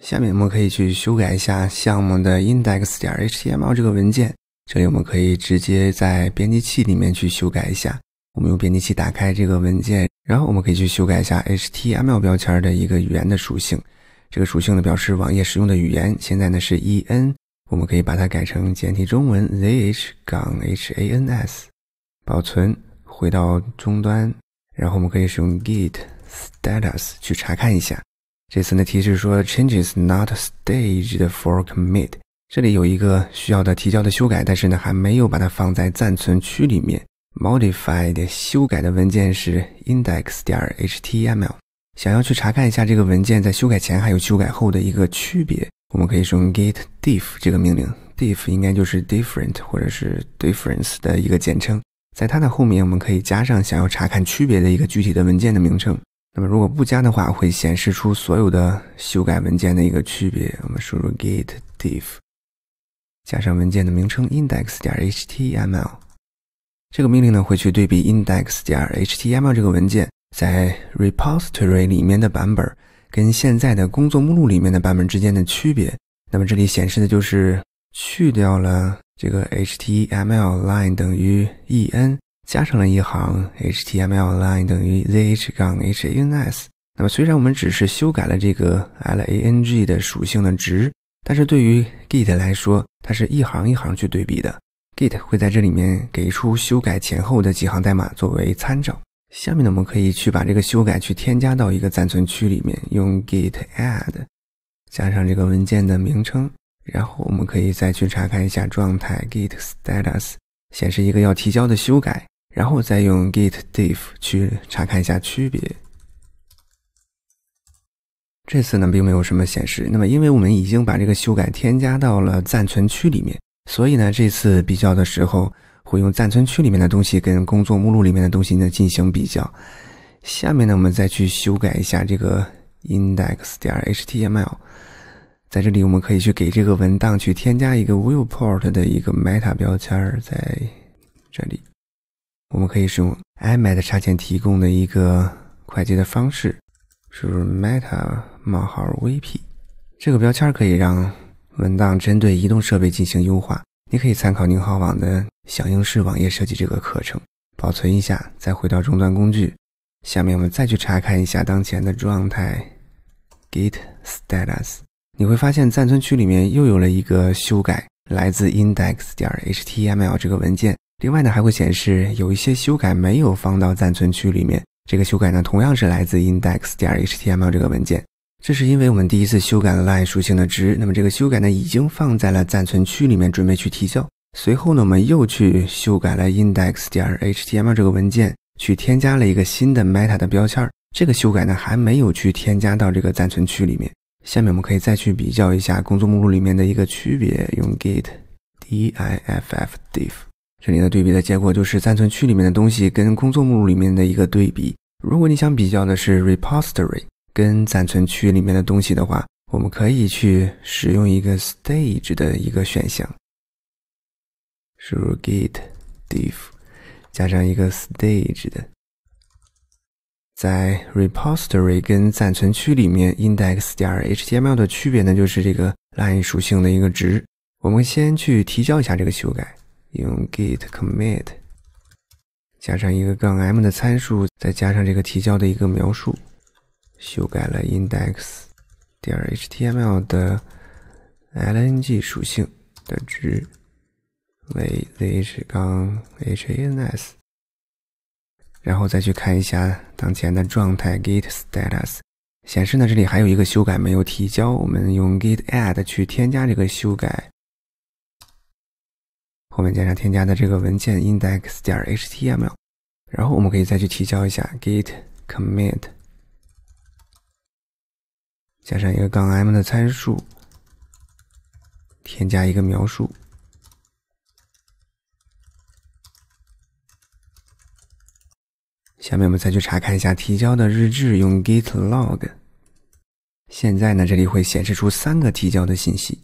下面我们可以去修改一下项目的 index 点 html 这个文件，这里我们可以直接在编辑器里面去修改一下。我们用编辑器打开这个文件，然后我们可以去修改一下 html 标签的一个语言的属性。这个属性呢表示网页使用的语言，现在呢是 en，我们可以把它改成简体中文 zh-hans，杠保存，回到终端，然后我们可以使用 git status 去查看一下。这次呢，提示说 "Changes not staged for commit"，这里有一个需要的提交的修改，但是呢，还没有把它放在暂存区里面。Modified 修改的文件是 index 点 html，想要去查看一下这个文件在修改前还有修改后的一个区别，我们可以用 git diff 这个命令，diff 应该就是 different 或者是 difference 的一个简称，在它的后面我们可以加上想要查看区别的一个具体的文件的名称。那么，如果不加的话，会显示出所有的修改文件的一个区别。我们输入 git diff 加上文件的名称 index. 点 html，这个命令呢会去对比 index. 点 html 这个文件在 repository 里面的版本跟现在的工作目录里面的版本之间的区别。那么这里显示的就是去掉了这个 html line 等于 en。加上了一行，HTML line 等于 zh- 杠 hans。那么虽然我们只是修改了这个 lang 的属性的值，但是对于 Git 来说，它是一行一行去对比的。Git 会在这里面给出修改前后的几行代码作为参照。下面呢，我们可以去把这个修改去添加到一个暂存区里面，用 Git add 加上这个文件的名称，然后我们可以再去查看一下状态，Git status 显示一个要提交的修改。然后再用 git diff 去查看一下区别。这次呢并没有什么显示。那么，因为我们已经把这个修改添加到了暂存区里面，所以呢这次比较的时候会用暂存区里面的东西跟工作目录里面的东西呢进行比较。下面呢我们再去修改一下这个 index 点 .html。在这里我们可以去给这个文档去添加一个 viewport 的一个 meta 标签儿，在这里。我们可以使用 i m a t 插件提供的一个快捷的方式，是 meta 冒号 vp 这个标签可以让文档针对移动设备进行优化。你可以参考宁浩网的响应式网页设计这个课程，保存一下，再回到终端工具。下面我们再去查看一下当前的状态，git status，你会发现暂存区里面又有了一个修改，来自 index 点 html 这个文件。另外呢，还会显示有一些修改没有放到暂存区里面。这个修改呢，同样是来自 index.html 点这个文件。这是因为我们第一次修改了 line 属性的值，那么这个修改呢，已经放在了暂存区里面，准备去提交。随后呢，我们又去修改了 index.html 点这个文件，去添加了一个新的 meta 的标签。这个修改呢，还没有去添加到这个暂存区里面。下面我们可以再去比较一下工作目录里面的一个区别，用 git diff diff。这里的对比的结果就是暂存区里面的东西跟工作目录里面的一个对比。如果你想比较的是 repository 跟暂存区里面的东西的话，我们可以去使用一个 stage 的一个选项，输入 git diff 加上一个 stage 的。在 repository 跟暂存区里面 index. 点 html 的区别呢，就是这个 line 属性的一个值。我们先去提交一下这个修改。用 git commit 加上一个杠 m 的参数，再加上这个提交的一个描述，修改了 index 点 html 的 l n g 属性的值为 z h 杠 hans，然后再去看一下当前的状态 git status 显示呢，这里还有一个修改没有提交，我们用 git add 去添加这个修改。后面加上添加的这个文件 index. 点 html，然后我们可以再去提交一下 git commit，加上一个杠 m 的参数，添加一个描述。下面我们再去查看一下提交的日志，用 git log。现在呢，这里会显示出三个提交的信息。